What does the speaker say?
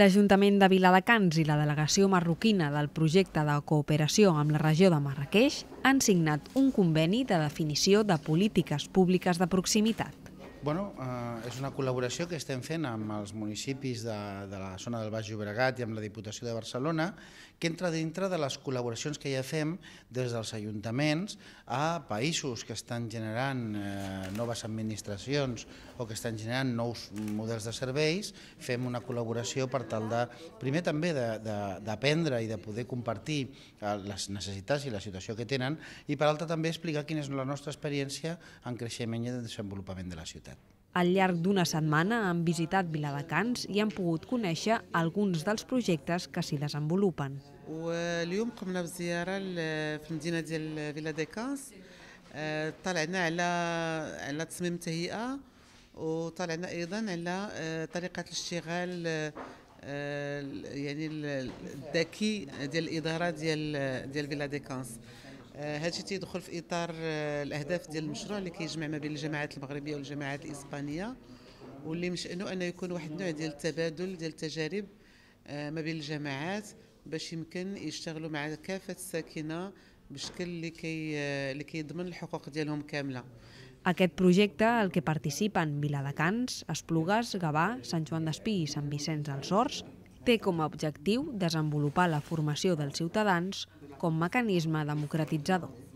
L'Ajuntament de Viladecans i la delegació marroquina del projecte de cooperació amb la regió de Marrakeix han signat un conveni de definició de polítiques públiques de proximitat. Bueno, eh, és una col·laboració que estem fent amb els municipis de, de la zona del Baix Llobregat i amb la Diputació de Barcelona, que entra dintre de les col·laboracions que ja fem des dels ajuntaments a països que estan generant eh, noves administracions o que estan generant nous models de serveis, fem una col·laboració per tal de, primer també d'aprendre i de poder compartir eh, les necessitats i la situació que tenen i per altra també explicar quina és la nostra experiència en creixement i en desenvolupament de la ciutat. Al llarg d'una setmana han visitat Viladecans i han pogut conèixer alguns dels projectes que s'hi desenvolupen. واليوم قمنا بزيارة في المدينة ديال فيلا ديكانس طلعنا على على تصميم تهيئة وطلعنا أيضا على طريقة الاشتغال يعني الذكي ديال الإدارة ديال ديال فيلا ديكانس آه، هذا الشيء تيدخل في اطار آه، الاهداف ديال المشروع اللي كيجمع ما بين الجماعات المغربيه والجماعات الاسبانيه واللي من شانه انه يكون واحد النوع ديال التبادل ديال التجارب آه، ما بين الجماعات باش يمكن يشتغلوا مع كافه الساكنه بشكل اللي كي اللي كيضمن الحقوق ديالهم كامله Aquest projecte, al que participen Viladecans, Esplugues, Gavà, Sant Joan d'Espí i Sant Vicenç dels Horts, té com a objectiu desenvolupar la formació dels ciutadans com mecanisme democratitzador.